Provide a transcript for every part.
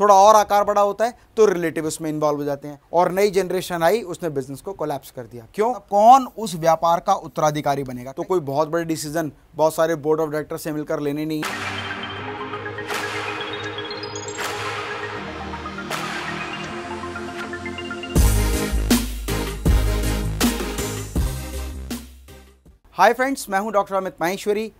थोड़ा और आकार बड़ा होता है तो रिलेटिव उसमें इन्वॉल्व हो जाते हैं और नई जनरेशन आई उसने बिजनेस को कोलैप्स कर दिया क्यों कौन उस व्यापार का उत्तराधिकारी बनेगा तो कोई बहुत बड़े डिसीजन बहुत सारे बोर्ड ऑफ डायरेक्टर से मिलकर लेने नहीं हाय फ्रेंड्स मैं हूं doctor Amit Maheshwari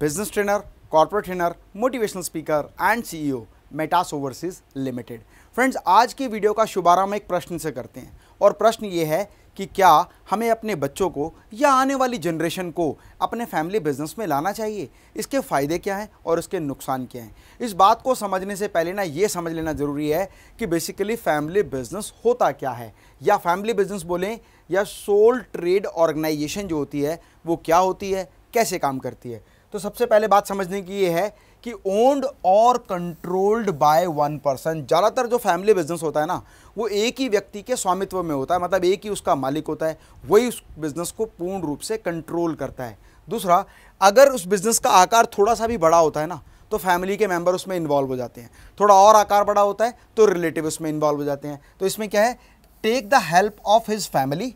business trainer corporate trainer motivational speaker and CEO Metas overseas limited friends आज की वीडियो का शुभारंभ एक प्रश्न से करते हैं और प्रश्न ये है कि क्या हमें अपने बच्चों को या आने वाली जनरेशन को अपने फैमिली बिजनेस में लाना चाहिए इसके फ़ायदे क्या हैं और इसके नुकसान क्या हैं इस बात को समझने से पहले ना ये समझ लेना ज़रूरी है कि बेसिकली फैमिली बिजनेस होता क्या है या फैमिली बिजनेस बोलें या सोल ट्रेड ऑर्गेनाइजेशन जो होती है वो क्या होती है कैसे काम करती है तो सबसे पहले बात समझने की ये है कि ओन्ड और कंट्रोल्ड बाय वन पर्सन ज़्यादातर जो फैमिली बिजनेस होता है ना वो एक ही व्यक्ति के स्वामित्व में होता है मतलब एक ही उसका मालिक होता है वही उस बिज़नेस को पूर्ण रूप से कंट्रोल करता है दूसरा अगर उस बिज़नेस का आकार थोड़ा सा भी बड़ा होता है ना तो फैमिली के मेंबर उसमें इन्वॉल्व हो जाते हैं थोड़ा और आकार बड़ा होता है तो रिलेटिव उसमें इन्वॉल्व हो जाते हैं तो इसमें क्या है take the help of his family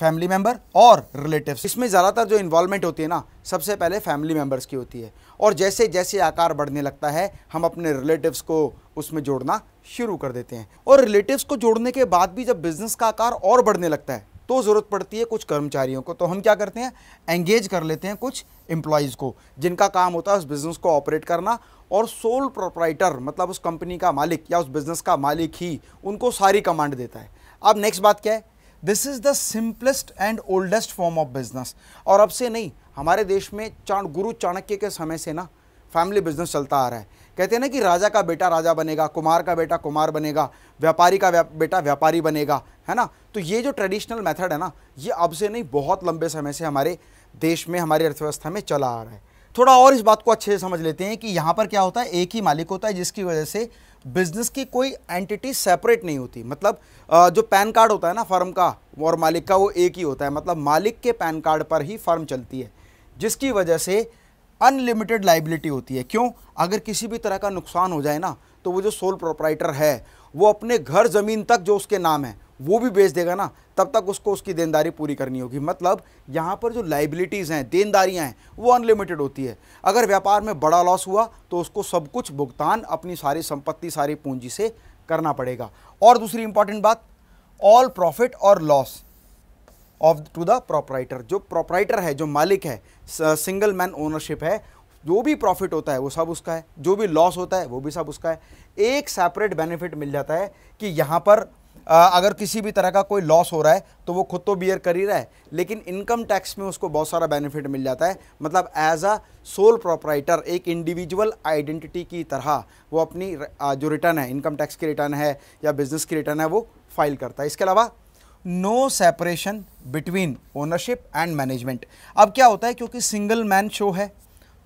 family member और रिलेटिव इसमें ज़्यादातर जो इन्वॉल्वमेंट होती है ना सबसे पहले फैमिली मेम्बर्स की होती है और जैसे जैसे आकार बढ़ने लगता है हम अपने रिलेटिव्स को उसमें जोड़ना शुरू कर देते हैं और रिलेटिव्स को जोड़ने के बाद भी जब बिज़नेस का आकार और बढ़ने लगता है तो ज़रूरत पड़ती है कुछ कर्मचारियों को तो हम क्या करते हैं एंगेज कर लेते हैं कुछ एम्प्लॉयज़ को जिनका काम होता है उस बिज़नेस को ऑपरेट करना और सोल प्रोपराइटर मतलब उस कंपनी का मालिक या उस बिज़नेस का मालिक ही उनको सारी कमांड देता है अब नेक्स्ट बात क्या है this is the simplest and oldest form of business और अब से नहीं हमारे देश में चाण गुरु चाणक्य के समय से ना फैमिली बिजनेस चलता आ रहा है कहते हैं ना कि राजा का बेटा राजा बनेगा कुमार का बेटा कुमार बनेगा व्यापारी का बेटा व्यापारी बनेगा है ना तो ये जो ट्रेडिशनल मेथड है ना ये अब से नहीं बहुत लंबे समय से हमारे देश में हमारी अर्थव्यवस्था में चला आ रहा है थोड़ा और इस बात को अच्छे से समझ लेते हैं कि यहाँ पर क्या होता है एक ही मालिक होता है जिसकी वजह से बिजनेस की कोई एंटिटी सेपरेट नहीं होती मतलब जो पैन कार्ड होता है ना फर्म का और मालिक का वो एक ही होता है मतलब मालिक के पैन कार्ड पर ही फर्म चलती है जिसकी वजह से अनलिमिटेड लाइबिलिटी होती है क्यों अगर किसी भी तरह का नुकसान हो जाए ना तो वो जो सोल प्रोपराइटर है वो अपने घर ज़मीन तक जो उसके नाम है वो भी बेच देगा ना तब तक उसको उसकी देनदारी पूरी करनी होगी मतलब यहाँ पर जो लाइबिलिटीज़ हैं देनदारियाँ हैं वो अनलिमिटेड होती है अगर व्यापार में बड़ा लॉस हुआ तो उसको सब कुछ भुगतान अपनी सारी संपत्ति सारी पूंजी से करना पड़ेगा और दूसरी इंपॉर्टेंट बात ऑल प्रॉफिट और loss of to the proprietor जो प्रोपराइटर है जो मालिक है सिंगल मैन ओनरशिप है जो भी प्रॉफिट होता है वो सब उसका है जो भी लॉस होता है वो भी सब उसका है एक सेपरेट बेनिफिट मिल जाता है कि यहाँ पर अगर किसी भी तरह का कोई लॉस हो रहा है तो वो खुद तो बियर कर ही रहा है लेकिन इनकम टैक्स में उसको बहुत सारा बेनिफिट मिल जाता है मतलब एज अ सोल प्रोपराइटर एक इंडिविजुअल आइडेंटिटी की तरह वो अपनी जो रिटर्न है इनकम टैक्स की रिटर्न है या बिजनेस की रिटर्न है वो फाइल करता है इसके अलावा no separation between ownership and management अब क्या होता है क्योंकि सिंगल मैन शो है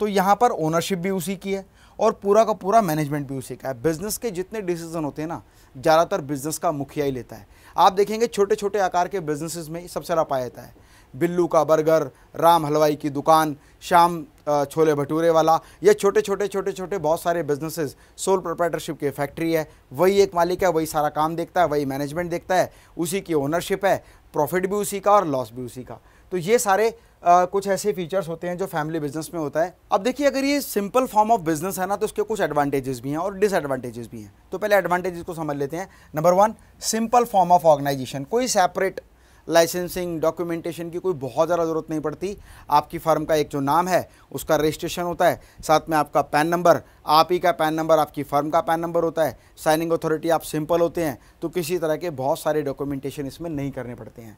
तो यहाँ पर ओनरशिप भी उसी की है और पूरा का पूरा मैनेजमेंट भी उसी का है बिज़नेस के जितने डिसीजन होते हैं ना ज़्यादातर बिज़नेस का मुखिया ही लेता है आप देखेंगे छोटे छोटे आकार के बिजनेसेस में सबसे ज़्यादा पाया जाता है बिल्लू का बर्गर राम हलवाई की दुकान शाम छोले भटूरे वाला या छोटे छोटे छोटे छोटे बहुत सारे बिजनेसेस सोल प्रोप्राइटरशिप की फैक्ट्री है वही एक मालिक है वही सारा काम देखता है वही मैनेजमेंट देखता है उसी की ओनरशिप है प्रॉफिट भी उसी का और लॉस भी उसी का तो ये सारे आ, कुछ ऐसे फीचर्स होते हैं जो फैमिली बिजनेस में होता है अब देखिए अगर ये सिंपल फॉर्म ऑफ बिजनेस है ना तो इसके कुछ एडवांटेजेस भी हैं और डिसएडवांटेजेस भी हैं तो पहले एडवांटेजेस को समझ लेते हैं number one simple form of organisation कोई सेपरेट लाइसेंसिंग डॉक्यूमेंटेशन की कोई बहुत ज़्यादा ज़रूरत नहीं पड़ती आपकी फर्म का एक जो नाम है उसका रजिस्ट्रेशन होता है साथ में आपका पैन नंबर आप ही का पैन नंबर आपकी फर्म का पैन नंबर होता है साइनिंग अथॉरिटी आप सिंपल होते हैं तो किसी तरह के बहुत सारे डॉक्यूमेंटेशन इसमें नहीं करने पड़ते हैं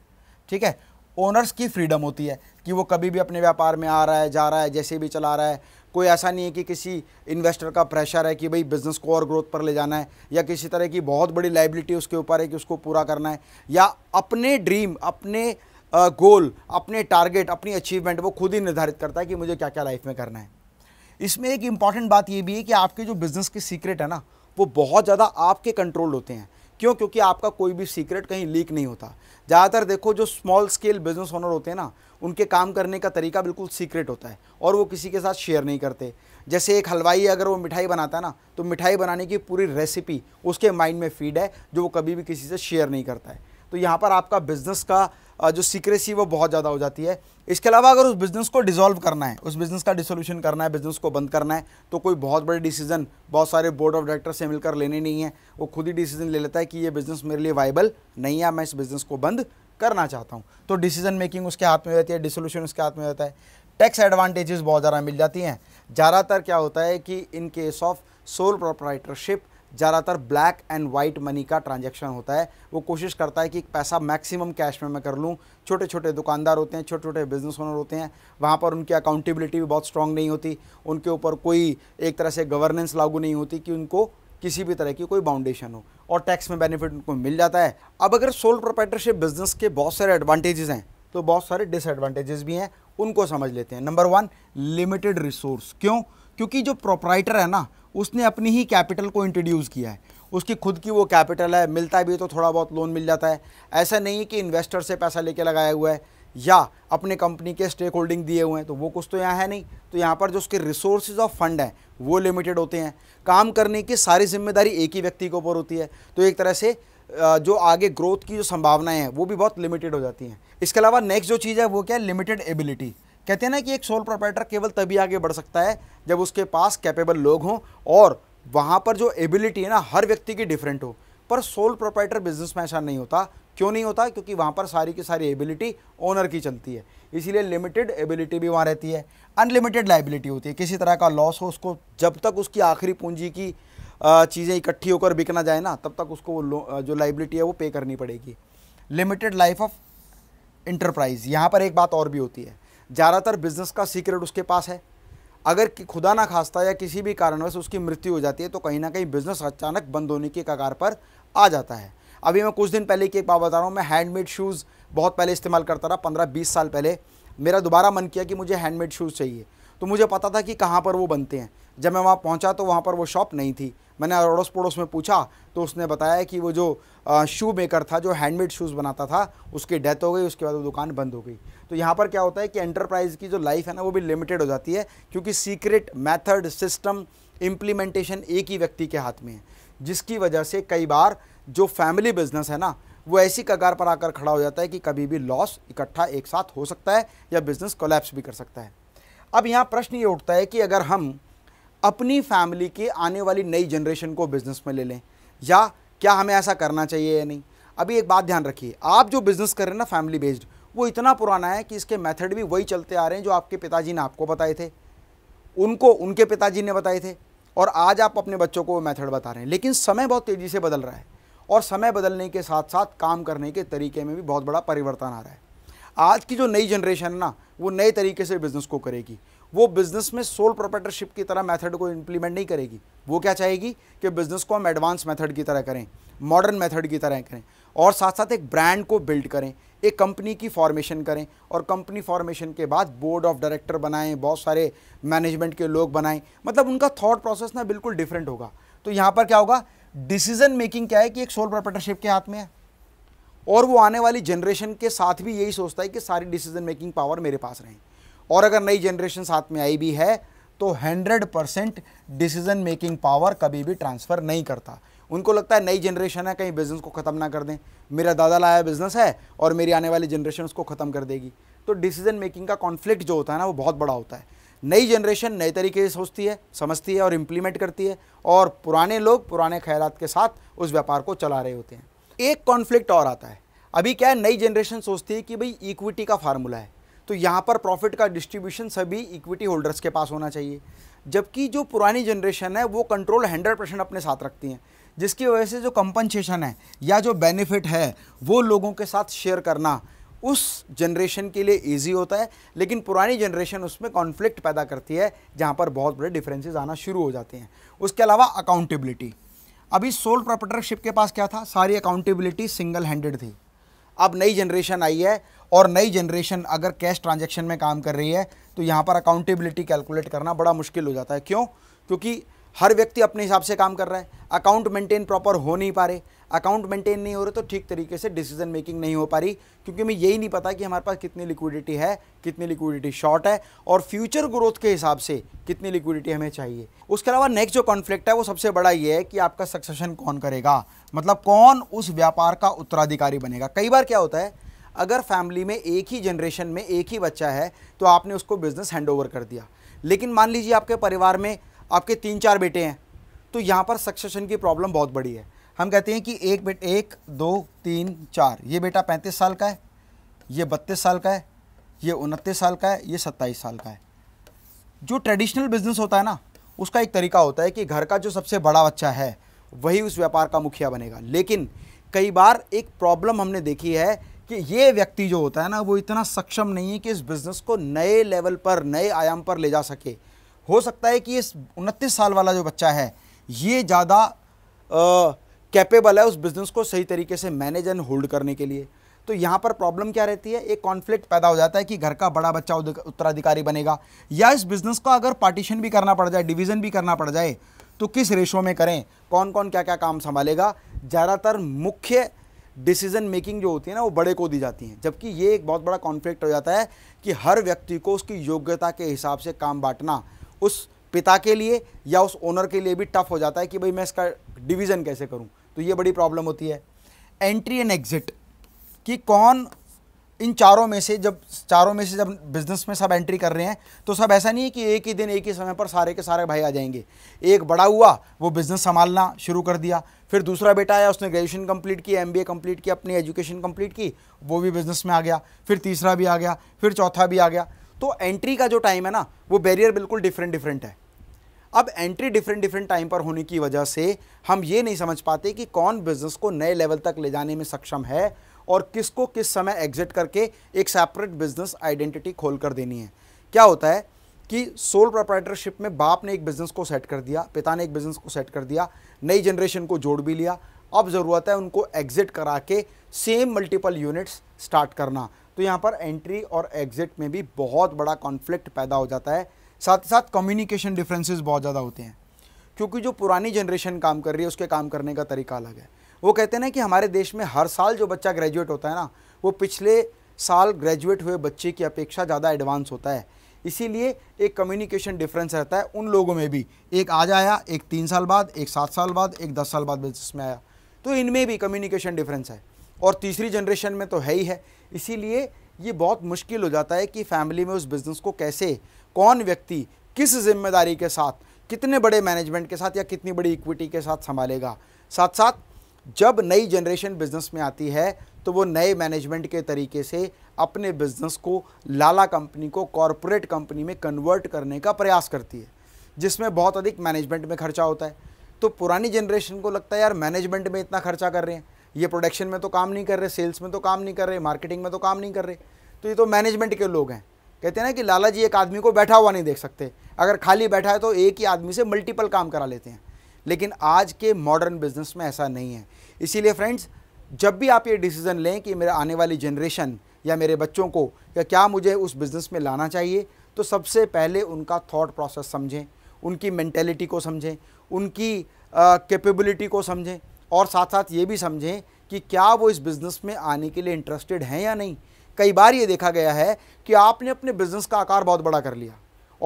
ठीक है ओनर्स की फ्रीडम होती है कि वो कभी भी अपने व्यापार में आ रहा है जा रहा है जैसे भी चला रहा है कोई ऐसा नहीं है कि किसी इन्वेस्टर का प्रेशर है कि भाई बिज़नेस को और ग्रोथ पर ले जाना है या किसी तरह की बहुत बड़ी लाइबिलिटी उसके ऊपर है कि उसको पूरा करना है या अपने ड्रीम अपने गोल अपने टारगेट अपनी अचीवमेंट वो खुद ही निर्धारित करता है कि मुझे क्या क्या लाइफ में करना है इसमें एक इंपॉर्टेंट बात ये भी है कि आपके जो बिज़नेस के सीक्रेट है ना वो बहुत ज़्यादा आपके कंट्रोल होते हैं क्यों क्योंकि आपका कोई भी सीक्रेट कहीं लीक नहीं होता ज़्यादातर देखो जो स्मॉल स्केल बिजनेस ओनर होते हैं ना उनके काम करने का तरीका बिल्कुल सीक्रेट होता है और वो किसी के साथ शेयर नहीं करते जैसे एक हलवाई अगर वो मिठाई बनाता है ना तो मिठाई बनाने की पूरी रेसिपी उसके माइंड में फीड है जो वो कभी भी किसी से शेयर नहीं करता है तो यहाँ पर आपका बिज़नेस का जो सीक्रेसी वो बहुत ज़्यादा हो जाती है इसके अलावा अगर उस बिज़नेस को डिसॉल्व करना है उस बिज़नेस का डिसोल्यूशन करना है बिज़नेस को बंद करना है तो कोई बहुत बड़े डिसीजन बहुत सारे बोर्ड ऑफ डायरेक्टर से मिलकर लेने नहीं है वो खुद ही डिसीजन ले लेता है कि ये बिज़नेस मेरे लिए वाइबल नहीं है मैं इस बिज़नेस को बंद करना चाहता हूँ तो डिसीजन मेकिंग उसके हाथ में रहती है डिसोल्यूशन उसके हाथ में रहता है टैक्स एडवांटेजेस बहुत ज़्यादा मिल जाती हैं ज़्यादातर क्या होता है कि in case of sole proprietorship ज़्यादातर ब्लैक एंड वाइट मनी का ट्रांजैक्शन होता है वो कोशिश करता है कि पैसा मैक्सिमम कैश में मैं कर लूँ छोटे छोटे दुकानदार होते हैं छोटे छोटे बिजनेस ओनर होते हैं वहाँ पर उनकी अकाउंटेबिलिटी भी बहुत स्ट्रांग नहीं होती उनके ऊपर कोई एक तरह से गवर्नेंस लागू नहीं होती कि उनको किसी भी तरह की कोई बाउंडेशन हो और टैक्स में बेनिफिट उनको मिल जाता है अब अगर सोल प्रोपाइटरशिप बिजनेस के बहुत सारे एडवांटेजेस हैं तो बहुत सारे डिसएडवांटेजेस भी हैं उनको समझ लेते हैं नंबर वन लिमिटेड रिसोर्स क्यों क्योंकि जो प्रोपराइटर है ना उसने अपनी ही कैपिटल को इंट्रोड्यूस किया है उसकी खुद की वो कैपिटल है मिलता भी तो थोड़ा बहुत लोन मिल जाता है ऐसा नहीं है कि इन्वेस्टर से पैसा लेके लगाया हुआ है या अपने कंपनी के स्टेक होल्डिंग दिए हुए हैं तो वो कुछ तो यहाँ है नहीं तो यहाँ पर जो उसके रिसोर्सेज ऑफ फंड हैं वो लिमिटेड होते हैं काम करने की सारी जिम्मेदारी एक ही व्यक्ति के ऊपर होती है तो एक तरह से जो आगे ग्रोथ की जो संभावनाएं हैं वो भी बहुत लिमिटेड हो जाती हैं इसके अलावा नेक्स्ट जो चीज़ है वो क्या है लिमिटेड एबिलिटी कहते हैं ना कि एक सोल प्रोपराइटर केवल तभी आगे बढ़ सकता है जब उसके पास कैपेबल लोग हों और वहाँ पर जो एबिलिटी है ना हर व्यक्ति की डिफरेंट हो पर सोल प्रोप्राइटर बिजनेस में ऐसा नहीं होता क्यों नहीं होता क्योंकि वहाँ पर सारी की सारी एबिलिटी ओनर की चलती है इसीलिए लिमिटेड एबिलिटी भी वहाँ रहती है अनलिमिटेड लाइबिलिटी होती है किसी तरह का लॉस हो उसको जब तक उसकी आखिरी पूंजी की चीज़ें इकट्ठी होकर बिकना जाए ना तब तक उसको वो जो लाइबिलिटी है वो पे करनी पड़ेगी लिमिटेड लाइफ ऑफ इंटरप्राइज यहाँ पर एक बात और भी होती है ज़्यादातर बिजनेस का सीक्रेट उसके पास है अगर कि खुदा ना खास्ता या किसी भी कारणवश उसकी मृत्यु हो जाती है तो कहीं ना कहीं बिजनेस अचानक बंद होने की कगार पर आ जाता है अभी मैं कुछ दिन पहले की एक बात बता रहा हूँ मैं हैंडमेड शूज़ बहुत पहले इस्तेमाल करता रहा पंद्रह बीस साल पहले मेरा दोबारा मन किया कि मुझे हैंडमेड शूज़ चाहिए तो मुझे पता था कि कहाँ पर वो बनते हैं जब मैं वहाँ पहुँचा तो वहाँ पर वो शॉप नहीं थी मैंने अड़ोस पड़ोस में पूछा तो उसने बताया कि वो जो शू मेकर था जो हैंडमेड शूज़ बनाता था उसकी डेथ हो गई उसके बाद वो दुकान बंद हो गई तो यहाँ पर क्या होता है कि एंटरप्राइज़ की जो लाइफ है ना वो भी लिमिटेड हो जाती है क्योंकि सीक्रेट मैथड सिस्टम इम्प्लीमेंटेशन एक ही व्यक्ति के हाथ में है जिसकी वजह से कई बार जो फैमिली बिजनेस है ना वो ऐसी कगार पर आकर खड़ा हो जाता है कि कभी भी लॉस इकट्ठा एक साथ हो सकता है या बिजनेस कोलैप्स भी कर सकता है अब यहाँ प्रश्न ये उठता है कि अगर हम अपनी फैमिली के आने वाली नई जनरेशन को बिज़नेस में ले लें या क्या हमें ऐसा करना चाहिए या नहीं अभी एक बात ध्यान रखिए आप जो बिज़नेस कर रहे हैं ना फैमिली बेस्ड वो इतना पुराना है कि इसके मेथड भी वही चलते आ रहे हैं जो आपके पिताजी ने आपको बताए थे उनको उनके पिताजी ने बताए थे और आज आप अपने बच्चों को वो मेथड बता रहे हैं लेकिन समय बहुत तेज़ी से बदल रहा है और समय बदलने के साथ साथ काम करने के तरीके में भी बहुत बड़ा परिवर्तन आ रहा है आज की जो नई जनरेशन है ना वो नए तरीके से बिज़नेस को करेगी वो बिजनेस में सोल प्रोपेटरशिप की तरह मेथड को इम्प्लीमेंट नहीं करेगी वो क्या चाहेगी कि बिजनेस को हम एडवांस मेथड की तरह करें मॉडर्न मेथड की तरह करें और साथ साथ एक ब्रांड को बिल्ड करें एक कंपनी की फॉर्मेशन करें और कंपनी फॉर्मेशन के बाद बोर्ड ऑफ डायरेक्टर बनाएं बहुत सारे मैनेजमेंट के लोग बनाएं मतलब उनका थॉट प्रोसेस ना बिल्कुल डिफरेंट होगा तो यहाँ पर क्या होगा डिसीजन मेकिंग क्या है कि एक सोल प्रोप्रेटरशिप के हाथ में है और वो आने वाली जनरेशन के साथ भी यही सोचता है कि सारी डिसीजन मेकिंग पावर मेरे पास रहें और अगर नई जनरेशन साथ में आई भी है तो 100 परसेंट डिसीजन मेकिंग पावर कभी भी ट्रांसफ़र नहीं करता उनको लगता है नई जनरेशन है कहीं बिज़नेस को ख़त्म ना कर दें मेरा दादा लाया बिज़नेस है और मेरी आने वाली जनरेशन उसको ख़त्म कर देगी तो डिसीजन मेकिंग का कॉन्फ्लिक्ट जो होता है ना वो बहुत बड़ा होता है नई जनरेशन नए तरीके से सोचती है समझती है और इम्प्लीमेंट करती है और पुराने लोग पुराने ख्याल के साथ उस व्यापार को चला रहे होते हैं एक कॉन्फ्लिक्ट और आता है अभी क्या है नई जनरेशन सोचती है कि भाई इक्विटी का फार्मूला है तो यहाँ पर प्रॉफिट का डिस्ट्रीब्यूशन सभी इक्विटी होल्डर्स के पास होना चाहिए जबकि जो पुरानी जनरेशन है वो कंट्रोल हंड्रेड परसेंट अपने साथ रखती हैं जिसकी वजह से जो कंपनसेशन है या जो बेनिफिट है वो लोगों के साथ शेयर करना उस जनरेशन के लिए ईजी होता है लेकिन पुरानी जनरेशन उसमें कॉन्फ्लिक्ट पैदा करती है जहाँ पर बहुत बड़े डिफरेंसेज आना शुरू हो जाते हैं उसके अलावा अकाउंटेबिलिटी अभी सोल प्रॉपर्टरशिप के पास क्या था सारी अकाउंटेबिलिटी सिंगल हैंडेड थी अब नई जनरेशन आई है और नई जनरेशन अगर कैश ट्रांजेक्शन में काम कर रही है तो यहाँ पर अकाउंटेबिलिटी कैलकुलेट करना बड़ा मुश्किल हो जाता है क्यों क्योंकि हर व्यक्ति अपने हिसाब से काम कर रहा है अकाउंट मेंटेन प्रॉपर हो नहीं पा रहे अकाउंट मेंटेन नहीं हो रहे तो ठीक तरीके से डिसीजन मेकिंग नहीं हो पा रही क्योंकि हमें यही नहीं पता कि हमारे पास कितनी लिक्विडिटी है कितनी लिक्विडिटी शॉर्ट है और फ्यूचर ग्रोथ के हिसाब से कितनी लिक्विडिटी हमें चाहिए उसके अलावा नेक्स्ट जो कॉन्फ्लिक्ट है वो सबसे बड़ा ये है कि आपका सक्सेशन कौन करेगा मतलब कौन उस व्यापार का उत्तराधिकारी बनेगा कई बार क्या होता है अगर फैमिली में एक ही जनरेशन में एक ही बच्चा है तो आपने उसको बिज़नेस हैंड ओवर कर दिया लेकिन मान लीजिए आपके परिवार में आपके तीन चार बेटे हैं तो यहाँ पर सक्सेशन की प्रॉब्लम बहुत बड़ी है हम कहते हैं कि एक बेट एक दो तीन चार ये बेटा पैंतीस साल का है ये बत्तीस साल का है ये उनतीस साल का है ये सत्ताईस साल का है जो ट्रेडिशनल बिजनेस होता है ना उसका एक तरीका होता है कि घर का जो सबसे बड़ा बच्चा है वही उस व्यापार का मुखिया बनेगा लेकिन कई बार एक प्रॉब्लम हमने देखी है कि ये व्यक्ति जो होता है ना वो इतना सक्षम नहीं है कि इस बिज़नेस को नए लेवल पर नए आयाम पर ले जा सके हो सकता है कि इस उनतीस साल वाला जो बच्चा है ये ज़्यादा कैपेबल है उस बिज़नेस को सही तरीके से मैनेज एंड होल्ड करने के लिए तो यहाँ पर प्रॉब्लम क्या रहती है एक कॉन्फ्लिक्ट पैदा हो जाता है कि घर का बड़ा बच्चा उत्तराधिकारी बनेगा या इस बिज़नेस का अगर पार्टीशन भी करना पड़ जाए डिवीज़न भी करना पड़ जाए तो किस रेशो में करें कौन कौन क्या क्या काम संभालेगा ज़्यादातर मुख्य डिसीजन मेकिंग जो होती है ना वो बड़े को दी जाती हैं जबकि ये एक बहुत बड़ा कॉन्फ्लिक्ट हो जाता है कि हर व्यक्ति को उसकी योग्यता के हिसाब से काम बांटना उस पिता के लिए या उस ओनर के लिए भी टफ हो जाता है कि भाई मैं इसका डिवीज़न कैसे करूं तो ये बड़ी प्रॉब्लम होती है एंट्री एंड एग्ज़िट कि कौन इन चारों में से जब चारों में से जब बिज़नेस में सब एंट्री कर रहे हैं तो सब ऐसा नहीं है कि एक ही दिन एक ही समय पर सारे के सारे भाई आ जाएंगे एक बड़ा हुआ वो बिज़नेस संभालना शुरू कर दिया फिर दूसरा बेटा आया उसने ग्रेजुएशन कंप्लीट की एमबीए कंप्लीट की अपनी एजुकेशन कंप्लीट की वो भी बिज़नेस में आ गया फिर तीसरा भी आ गया फिर चौथा भी आ गया तो एंट्री का जो टाइम है ना वो बैरियर बिल्कुल डिफरेंट डिफरेंट है अब एंट्री डिफरेंट डिफरेंट टाइम पर होने की वजह से हम ये नहीं समझ पाते कि कौन बिज़नेस को नए लेवल तक ले जाने में सक्षम है और किसको किस समय एग्जिट करके एक सेपरेट बिजनेस आइडेंटिटी खोल कर देनी है क्या होता है कि सोल प्रोप्राइटरशिप में बाप ने एक बिजनेस को सेट कर दिया पिता ने एक बिजनेस को सेट कर दिया नई जनरेशन को जोड़ भी लिया अब ज़रूरत है उनको एग्जिट करा के सेम मल्टीपल यूनिट्स स्टार्ट करना तो यहाँ पर एंट्री और एग्जिट में भी बहुत बड़ा कॉन्फ्लिक्ट पैदा हो जाता है साथ ही साथ कम्युनिकेशन डिफरेंसेस बहुत ज़्यादा होते हैं क्योंकि जो पुरानी जनरेशन काम कर रही है उसके काम करने का तरीका अलग है वो कहते हैं ना कि हमारे देश में हर साल जो बच्चा ग्रेजुएट होता है ना वो पिछले साल ग्रेजुएट हुए बच्चे की अपेक्षा ज़्यादा एडवांस होता है इसीलिए एक कम्युनिकेशन डिफरेंस रहता है उन लोगों में भी एक आज आया एक तीन साल बाद एक सात साल बाद एक दस साल बाद बिजनेस में आया तो इनमें भी कम्युनिकेशन डिफरेंस है और तीसरी जनरेशन में तो है ही है इसीलिए ये बहुत मुश्किल हो जाता है कि फैमिली में उस बिज़नेस को कैसे कौन व्यक्ति किस जिम्मेदारी के साथ कितने बड़े मैनेजमेंट के साथ या कितनी बड़ी इक्विटी के साथ संभालेगा साथ साथ जब नई जनरेशन बिज़नेस में आती है तो वो नए मैनेजमेंट के तरीके से अपने बिज़नेस को लाला कंपनी को कॉरपोरेट कंपनी में कन्वर्ट करने का प्रयास करती है जिसमें बहुत अधिक मैनेजमेंट में खर्चा होता है तो पुरानी जनरेशन को लगता है यार मैनेजमेंट में इतना खर्चा कर रहे हैं ये प्रोडक्शन में तो काम नहीं कर रहे सेल्स में तो काम नहीं कर रहे मार्केटिंग में तो काम नहीं कर रहे तो ये तो मैनेजमेंट के लोग हैं कहते हैं ना कि लाला जी एक आदमी को बैठा हुआ नहीं देख सकते अगर खाली बैठा है तो एक ही आदमी से मल्टीपल काम करा लेते हैं लेकिन आज के मॉडर्न बिजनेस में ऐसा नहीं है इसीलिए फ्रेंड्स जब भी आप ये डिसीज़न लें कि मेरा आने वाली जनरेशन या मेरे बच्चों को या क्या मुझे उस बिज़नेस में लाना चाहिए तो सबसे पहले उनका थॉट प्रोसेस समझें उनकी मैंटेलिटी को समझें उनकी कैपेबिलिटी को समझें और साथ साथ ये भी समझें कि क्या वो इस बिज़नेस में आने के लिए इंटरेस्टेड हैं या नहीं कई बार ये देखा गया है कि आपने अपने बिज़नेस का आकार बहुत बड़ा कर लिया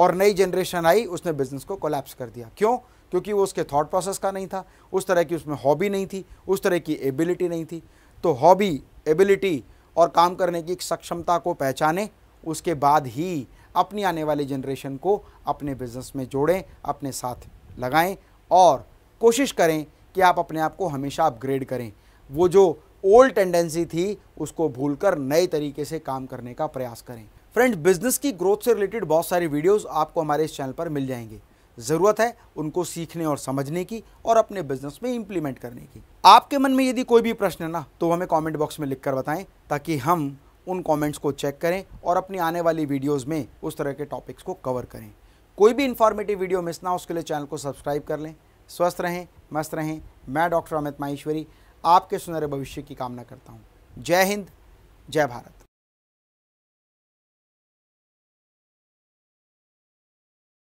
और नई जनरेशन आई उसने बिज़नेस को कोलैप्स कर दिया क्यों क्योंकि वो उसके थॉट प्रोसेस का नहीं था उस तरह की उसमें हॉबी नहीं थी उस तरह की एबिलिटी नहीं थी तो हॉबी एबिलिटी और काम करने की सक्षमता को पहचाने उसके बाद ही अपनी आने वाली जनरेशन को अपने बिजनेस में जोड़ें अपने साथ लगाएं और कोशिश करें कि आप अपने आप को हमेशा अपग्रेड करें वो जो ओल्ड टेंडेंसी थी उसको भूलकर नए तरीके से काम करने का प्रयास करें फ्रेंड बिजनेस की ग्रोथ से रिलेटेड बहुत सारी वीडियोस आपको हमारे इस चैनल पर मिल जाएंगे ज़रूरत है उनको सीखने और समझने की और अपने बिजनेस में इम्प्लीमेंट करने की आपके मन में यदि कोई भी प्रश्न है ना तो हमें कमेंट बॉक्स में लिखकर बताएं ताकि हम उन कमेंट्स को चेक करें और अपनी आने वाली वीडियोस में उस तरह के टॉपिक्स को कवर करें कोई भी इन्फॉर्मेटिव वीडियो मिस ना उसके लिए चैनल को सब्सक्राइब कर लें स्वस्थ रहें मस्त रहें मैं डॉक्टर अमित माहेश्वरी आपके सुनहरे भविष्य की कामना करता हूँ जय हिंद जय भारत